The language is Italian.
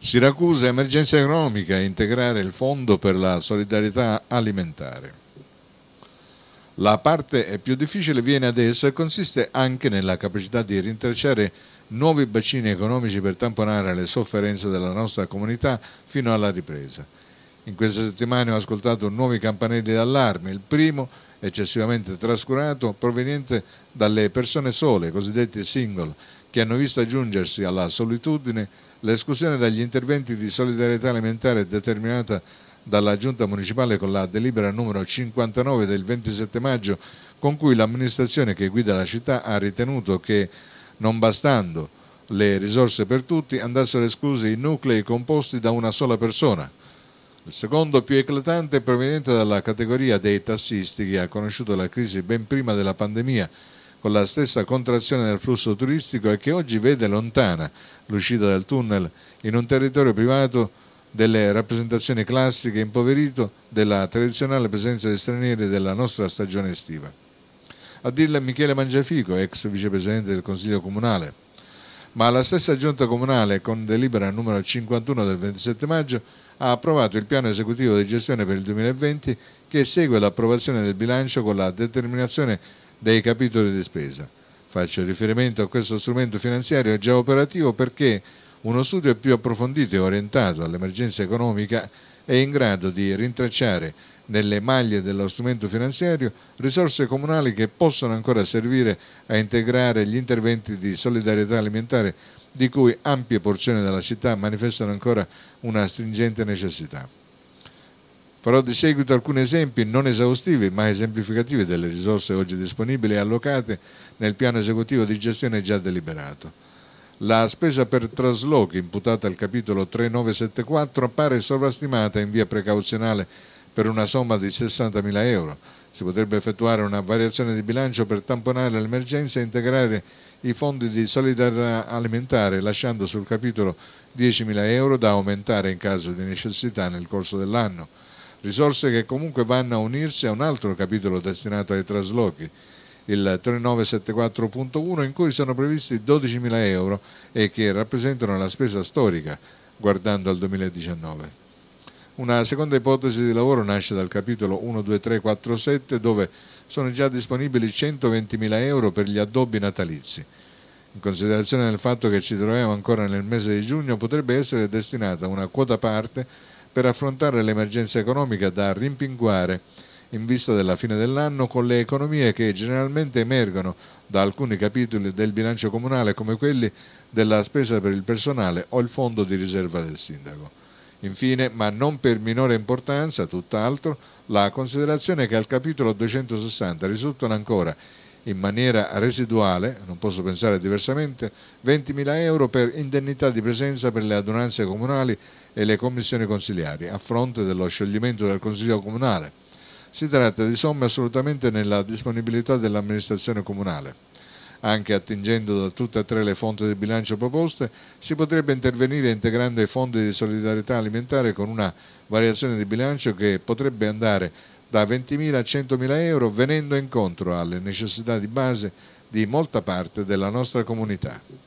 Siracusa, emergenza economica, integrare il fondo per la solidarietà alimentare. La parte più difficile viene adesso e consiste anche nella capacità di rintracciare nuovi bacini economici per tamponare le sofferenze della nostra comunità fino alla ripresa. In queste settimane ho ascoltato nuovi campanelli d'allarme, il primo, eccessivamente trascurato, proveniente dalle persone sole, cosiddette single, che hanno visto aggiungersi alla solitudine l'esclusione dagli interventi di solidarietà alimentare determinata dalla Giunta Municipale con la delibera numero 59 del 27 maggio con cui l'amministrazione che guida la città ha ritenuto che, non bastando le risorse per tutti, andassero esclusi i nuclei composti da una sola persona. Il secondo più eclatante è proveniente dalla categoria dei tassisti che ha conosciuto la crisi ben prima della pandemia con la stessa contrazione del flusso turistico e che oggi vede lontana l'uscita dal tunnel in un territorio privato delle rappresentazioni classiche impoverito della tradizionale presenza di stranieri della nostra stagione estiva. A dirla Michele Mangiafico, ex vicepresidente del Consiglio Comunale. Ma la stessa giunta comunale, con delibera numero 51 del 27 maggio, ha approvato il piano esecutivo di gestione per il 2020 che segue l'approvazione del bilancio con la determinazione dei capitoli di spesa. Faccio riferimento a questo strumento finanziario già operativo perché uno studio più approfondito e orientato all'emergenza economica è in grado di rintracciare nelle maglie dello strumento finanziario risorse comunali che possono ancora servire a integrare gli interventi di solidarietà alimentare di cui ampie porzioni della città manifestano ancora una stringente necessità. Farò di seguito alcuni esempi non esaustivi ma esemplificativi delle risorse oggi disponibili e allocate nel piano esecutivo di gestione già deliberato. La spesa per traslochi imputata al capitolo 3974 appare sovrastimata in via precauzionale per una somma di 60.000 euro. Si potrebbe effettuare una variazione di bilancio per tamponare l'emergenza e integrare i fondi di solidarietà alimentare lasciando sul capitolo 10.000 euro da aumentare in caso di necessità nel corso dell'anno risorse che comunque vanno a unirsi a un altro capitolo destinato ai traslochi, il 3974.1 in cui sono previsti 12.000 euro e che rappresentano la spesa storica guardando al 2019. Una seconda ipotesi di lavoro nasce dal capitolo 12347 dove sono già disponibili 120.000 euro per gli addobbi natalizi. In considerazione del fatto che ci troviamo ancora nel mese di giugno potrebbe essere destinata una quota parte per affrontare l'emergenza economica da rimpinguare in vista della fine dell'anno con le economie che generalmente emergono da alcuni capitoli del bilancio comunale come quelli della spesa per il personale o il fondo di riserva del sindaco. Infine, ma non per minore importanza, tutt'altro, la considerazione che al capitolo 260 risultano ancora in maniera residuale, non posso pensare diversamente, 20.000 euro per indennità di presenza per le adunanze comunali e le commissioni consigliari a fronte dello scioglimento del Consiglio Comunale. Si tratta di somme assolutamente nella disponibilità dell'amministrazione comunale. Anche attingendo da tutte e tre le fonti di bilancio proposte, si potrebbe intervenire integrando i fondi di solidarietà alimentare con una variazione di bilancio che potrebbe andare da 20.000 a 100.000 euro venendo incontro alle necessità di base di molta parte della nostra comunità.